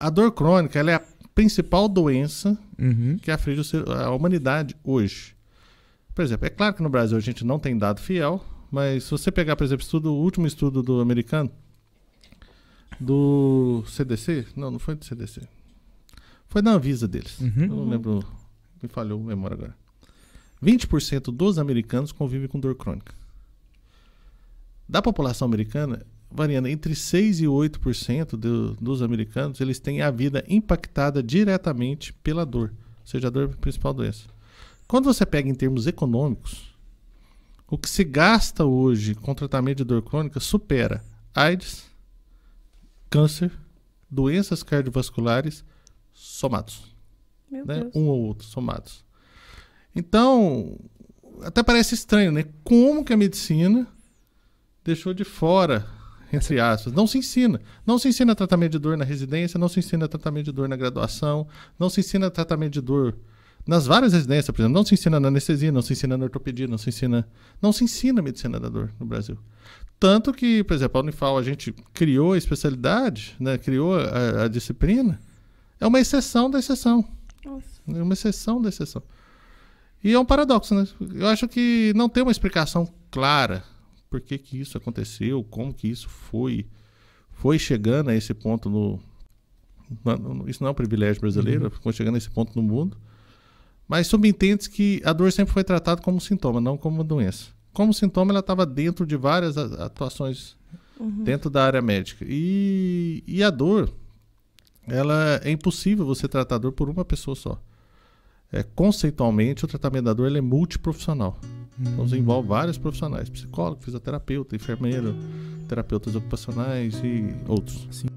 A dor crônica é a principal doença uhum. que aflige a humanidade hoje. Por exemplo, é claro que no Brasil a gente não tem dado fiel, mas se você pegar, por exemplo, estudo, o último estudo do americano, do CDC, não, não foi do CDC, foi da Anvisa deles. Uhum. Eu não lembro, me falhou a memória agora. 20% dos americanos convivem com dor crônica. Da população americana, variando entre 6 e 8% do, dos americanos, eles têm a vida impactada diretamente pela dor, ou seja, a dor é principal doença. Quando você pega em termos econômicos, o que se gasta hoje com tratamento de dor crônica supera AIDS, câncer, doenças cardiovasculares somados. Né? Um ou outro somados. Então, até parece estranho, né? Como que a medicina deixou de fora entre aspas, não se ensina. Não se ensina tratamento de dor na residência, não se ensina tratamento de dor na graduação, não se ensina tratamento de dor nas várias residências, por exemplo, não se ensina na anestesia, não se ensina na ortopedia, não se ensina, não se ensina medicina da dor no Brasil. Tanto que, por exemplo, a Unifal a gente criou a especialidade, né, criou a, a disciplina, é uma exceção da exceção. Nossa. É uma exceção da exceção. E é um paradoxo, né? Eu acho que não tem uma explicação clara por que, que isso aconteceu, como que isso foi, foi chegando a esse ponto no. Isso não é um privilégio brasileiro, uhum. ficou chegando a esse ponto no mundo. Mas subentende que a dor sempre foi tratada como sintoma, não como doença. Como sintoma, ela estava dentro de várias atuações uhum. dentro da área médica. E, e a dor, ela é impossível você tratar a dor por uma pessoa só. É, conceitualmente, o tratamento da dor é multiprofissional. Então desenvolve vários profissionais, psicólogo, fisioterapeuta, enfermeiro, terapeutas ocupacionais e outros. Sim.